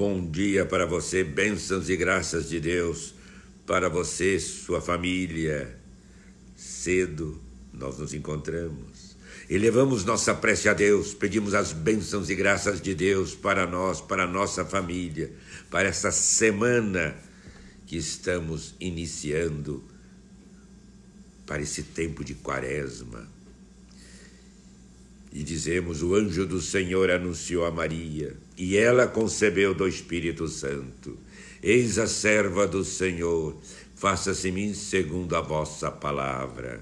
Bom dia para você, bênçãos e graças de Deus para você, sua família. Cedo nós nos encontramos. Elevamos nossa prece a Deus, pedimos as bênçãos e graças de Deus para nós, para nossa família, para essa semana que estamos iniciando, para esse tempo de quaresma, e dizemos: O anjo do Senhor anunciou a Maria, e ela concebeu do Espírito Santo. Eis a serva do Senhor, faça-se mim segundo a vossa palavra.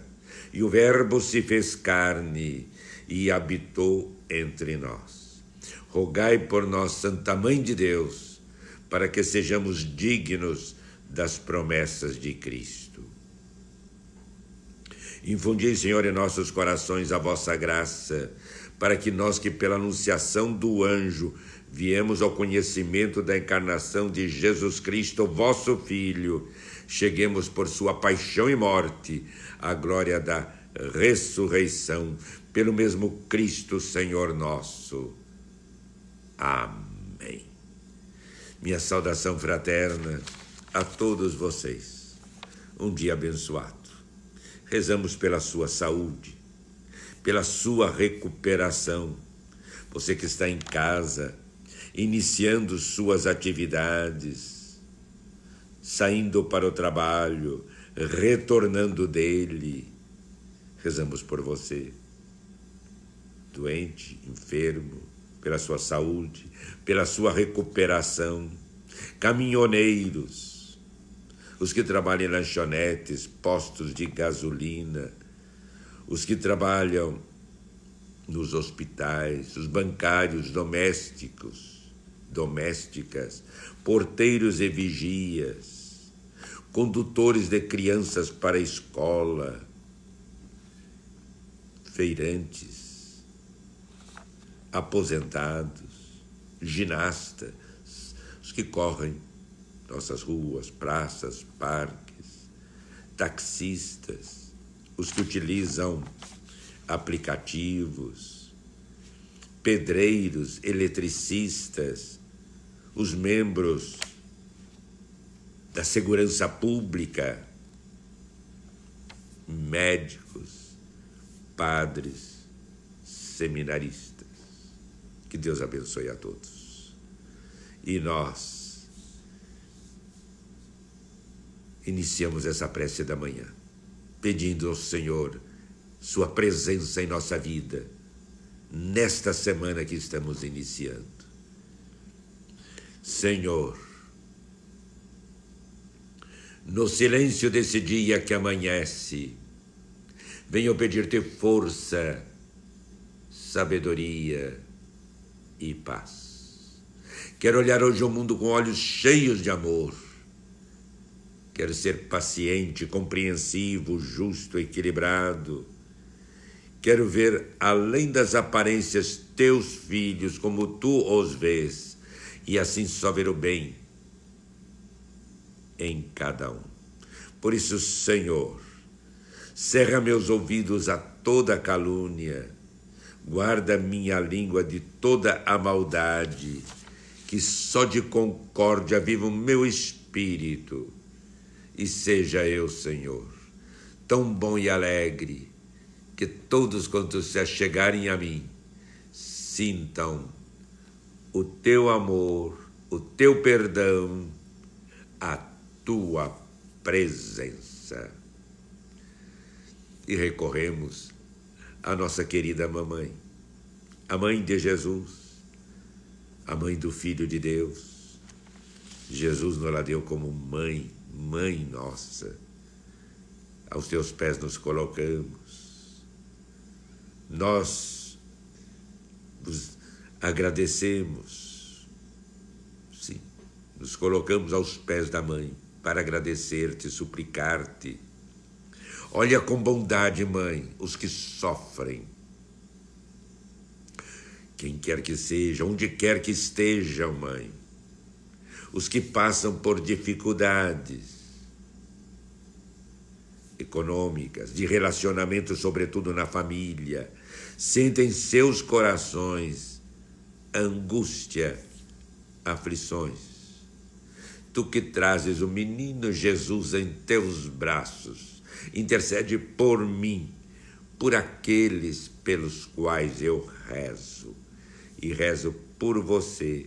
E o Verbo se fez carne e habitou entre nós. Rogai por nós, Santa Mãe de Deus, para que sejamos dignos das promessas de Cristo. Infundi, Senhor, em nossos corações a vossa graça, para que nós que pela anunciação do anjo viemos ao conhecimento da encarnação de Jesus Cristo, vosso Filho, cheguemos por sua paixão e morte à glória da ressurreição, pelo mesmo Cristo, Senhor nosso. Amém. Minha saudação fraterna a todos vocês. Um dia abençoado. Rezamos pela sua saúde, pela sua recuperação. Você que está em casa, iniciando suas atividades, saindo para o trabalho, retornando dele. Rezamos por você, doente, enfermo, pela sua saúde, pela sua recuperação. Caminhoneiros, os que trabalham em lanchonetes, postos de gasolina, os que trabalham nos hospitais, os bancários domésticos, domésticas, porteiros e vigias, condutores de crianças para a escola, feirantes, aposentados, ginastas, os que correm nossas ruas, praças, parques, taxistas, os que utilizam aplicativos, pedreiros, eletricistas, os membros da segurança pública, médicos, padres, seminaristas. Que Deus abençoe a todos. E nós iniciamos essa prece da manhã, pedindo ao Senhor Sua presença em nossa vida, nesta semana que estamos iniciando. Senhor, no silêncio desse dia que amanhece, venho pedir-te força, sabedoria e paz. Quero olhar hoje o mundo com olhos cheios de amor Quero ser paciente, compreensivo, justo, equilibrado. Quero ver além das aparências teus filhos como tu os vês, e assim só ver o bem em cada um. Por isso, Senhor, cerra meus ouvidos a toda calúnia, guarda minha língua de toda a maldade, que só de concórdia viva o meu espírito e seja eu, Senhor, tão bom e alegre, que todos quantos se chegarem a mim sintam o teu amor, o teu perdão, a tua presença. E recorremos à nossa querida mamãe, a mãe de Jesus, a mãe do Filho de Deus. Jesus nos la deu como mãe Mãe nossa, aos teus pés nos colocamos. Nós nos agradecemos. Sim, nos colocamos aos pés da Mãe para agradecer-te, suplicar-te. Olha com bondade, Mãe, os que sofrem. Quem quer que seja, onde quer que esteja, Mãe os que passam por dificuldades econômicas, de relacionamento, sobretudo na família, sentem seus corações angústia, aflições. Tu que trazes o menino Jesus em teus braços, intercede por mim, por aqueles pelos quais eu rezo, e rezo por você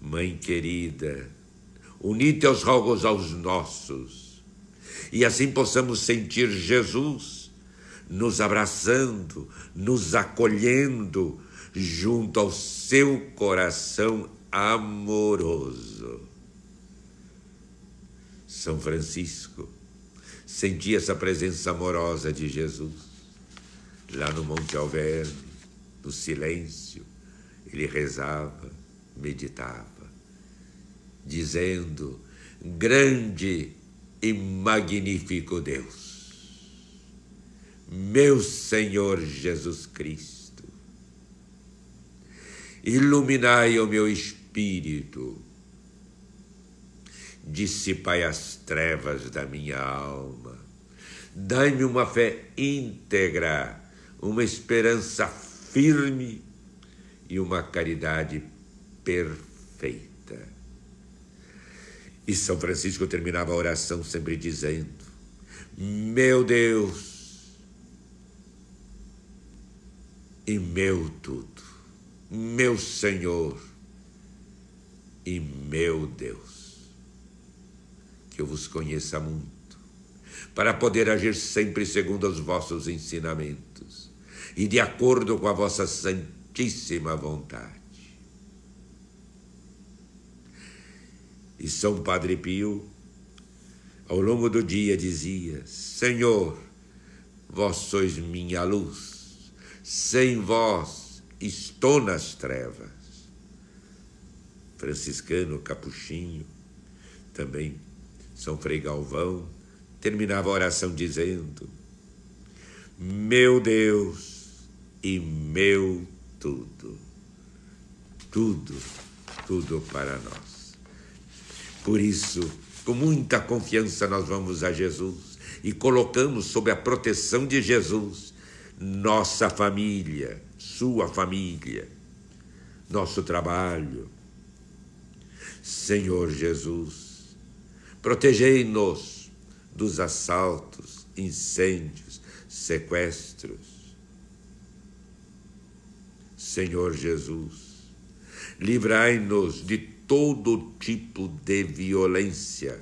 Mãe querida, uni teus rogos aos nossos e assim possamos sentir Jesus nos abraçando, nos acolhendo junto ao seu coração amoroso. São Francisco sentia essa presença amorosa de Jesus lá no Monte Alverno, no silêncio, ele rezava meditava, dizendo: Grande e magnífico Deus, meu Senhor Jesus Cristo, iluminai o meu espírito, dissipai as trevas da minha alma, dai-me uma fé íntegra, uma esperança firme e uma caridade perfeita. E São Francisco terminava a oração sempre dizendo: Meu Deus e meu tudo, meu Senhor e meu Deus, que eu vos conheça muito, para poder agir sempre segundo os vossos ensinamentos e de acordo com a vossa santíssima vontade E São Padre Pio, ao longo do dia, dizia: Senhor, vós sois minha luz, sem vós estou nas trevas. Franciscano Capuchinho, também São Frei Galvão, terminava a oração dizendo: Meu Deus e meu tudo, tudo, tudo para nós. Por isso, com muita confiança, nós vamos a Jesus e colocamos sob a proteção de Jesus nossa família, sua família, nosso trabalho. Senhor Jesus, protegei-nos dos assaltos, incêndios, sequestros. Senhor Jesus, livrai-nos de todo tipo de violência,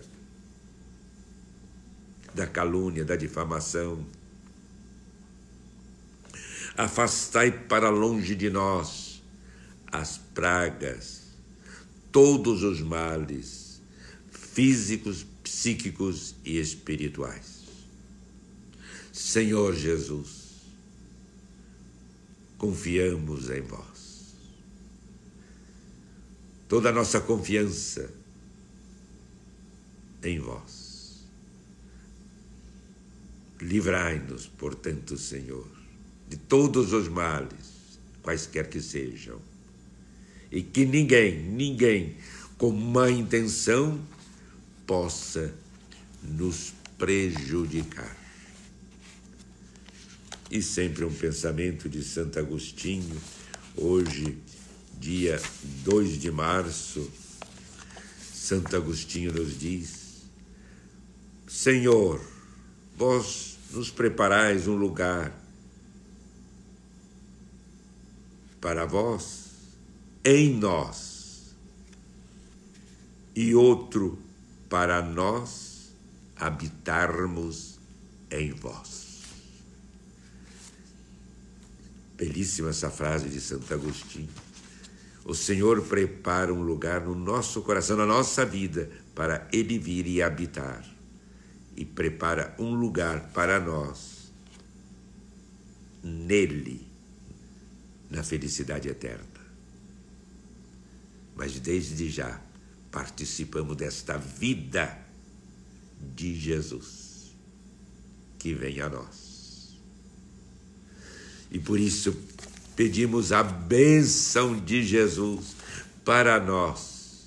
da calúnia, da difamação. Afastai para longe de nós as pragas, todos os males físicos, psíquicos e espirituais. Senhor Jesus, confiamos em vós toda a nossa confiança em vós. Livrai-nos, portanto, Senhor, de todos os males, quaisquer que sejam, e que ninguém, ninguém com má intenção possa nos prejudicar. E sempre um pensamento de Santo Agostinho, hoje dia 2 de março, Santo Agostinho nos diz: Senhor, vós nos preparais um lugar para vós em nós e outro para nós habitarmos em vós. Belíssima essa frase de Santo Agostinho o Senhor prepara um lugar no nosso coração, na nossa vida, para Ele vir e habitar. E prepara um lugar para nós, nele, na felicidade eterna. Mas desde já participamos desta vida de Jesus que vem a nós. E por isso pedimos a bênção de Jesus para nós,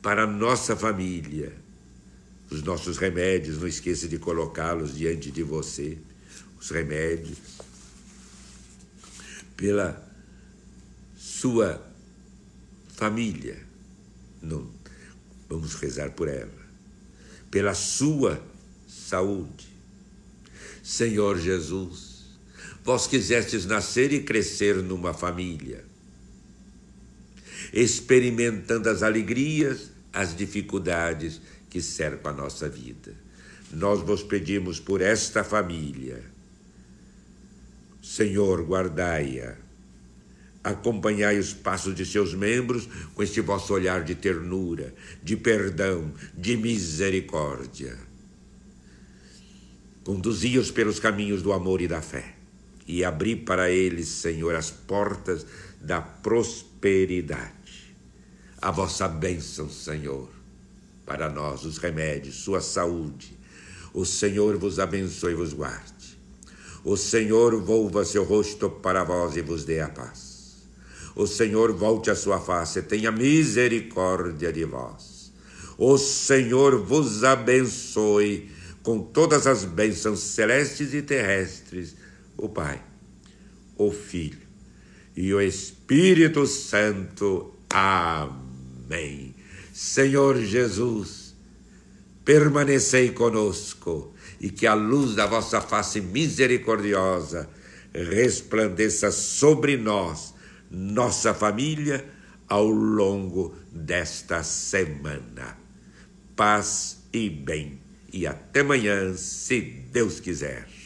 para nossa família. Os nossos remédios, não esqueça de colocá-los diante de você, os remédios, pela sua família. Não, vamos rezar por ela. Pela sua saúde. Senhor Jesus, vós quisestes nascer e crescer numa família, experimentando as alegrias, as dificuldades que servem a nossa vida. Nós vos pedimos por esta família, Senhor, guardai-a. Acompanhai os passos de seus membros com este vosso olhar de ternura, de perdão, de misericórdia. Conduzi-os pelos caminhos do amor e da fé e abri para eles, Senhor, as portas da prosperidade. A vossa bênção, Senhor, para nós, os remédios, sua saúde. O Senhor vos abençoe e vos guarde. O Senhor volva seu rosto para vós e vos dê a paz. O Senhor volte a sua face e tenha misericórdia de vós. O Senhor vos abençoe com todas as bênçãos celestes e terrestres o Pai, o Filho e o Espírito Santo. Amém. Senhor Jesus, permanecei conosco e que a luz da vossa face misericordiosa resplandeça sobre nós, nossa família, ao longo desta semana. Paz e bem. E até amanhã, se Deus quiser.